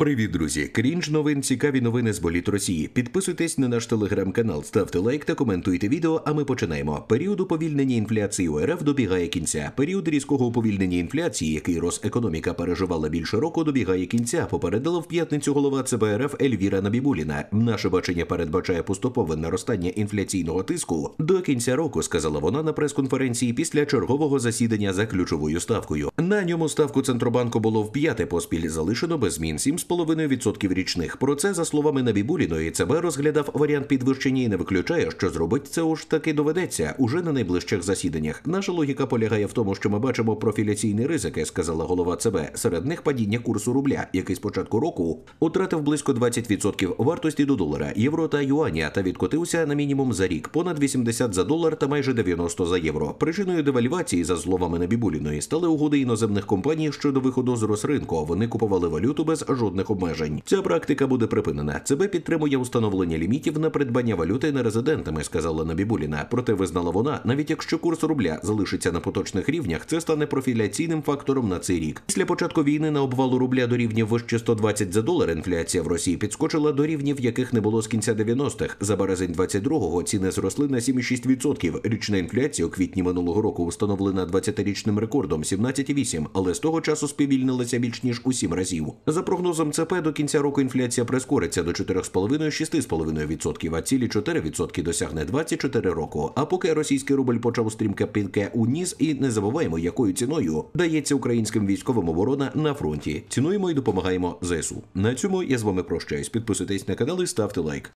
Привіт, друзі! Крінж новин, цікаві новини з боліт Росії. Підписуйтесь на наш телеграм-канал, ставте лайк та коментуйте відео. А ми починаємо. Період уповільнення інфляції у РФ добігає кінця. Період різкого уповільнення інфляції, який економіка переживала більше року, добігає кінця. Попередила в п'ятницю голова ЦБ РФ Ельвіра Набібуліна. Наше бачення передбачає поступове наростання інфляційного тиску до кінця року, сказала вона на прес-конференції після чергового засідання за ключовою ставкою. На ньому ставку центробанку було в п'яте поспіль залишено без змін 7,5%. 7,5% річних. Про це за словами Набібуліної ЦБ розглядав варіант підвищення і не виключає, що зробить це уж таки доведеться уже на найближчих засіданнях. Наша логіка полягає в тому, що ми бачимо профіляційні ризики, сказала голова ЦБ. Серед них падіння курсу рубля, який з початку року утратив близько 20% вартості до долара, євро та юаня, та відкотився на мінімум за рік понад 80 за долар та майже 90 за євро. Причиною девальвації, за словами Набібуліної, стали угоди іноземних компаній щодо виходу з Росринку. Вони купували валюту без жодних міжнародних обмежень. Ця практика буде припинена. ЦБ підтримує установлення лімітів на придбання валюти резидентами, сказала Набібуліна. Проте визнала вона, навіть якщо курс рубля залишиться на поточних рівнях, це стане профіляційним фактором на цей рік. Після початку війни на обвалу рубля до рівнів вище 120 за долар. Інфляція в Росії підскочила до рівнів, яких не було з кінця 90-х. За березень 22-го ціни зросли на 7,6%. Річна інфляція у квітні минулого року встановлена 20-річним рекордом 17,8, але з того часу співільнилася більш ніж у 7 разів. За прогнозом МЦП до кінця року інфляція прискориться до 4,5-6,5%, а цілі 4% досягне 24 року. А поки російський рубль почав стрімке пінке у ніс, і не забуваємо, якою ціною дається українським військовим оборона на фронті. Цінуємо і допомагаємо ЗСУ. На цьому я з вами прощаюсь. Підписуйтесь на канал і ставте лайк.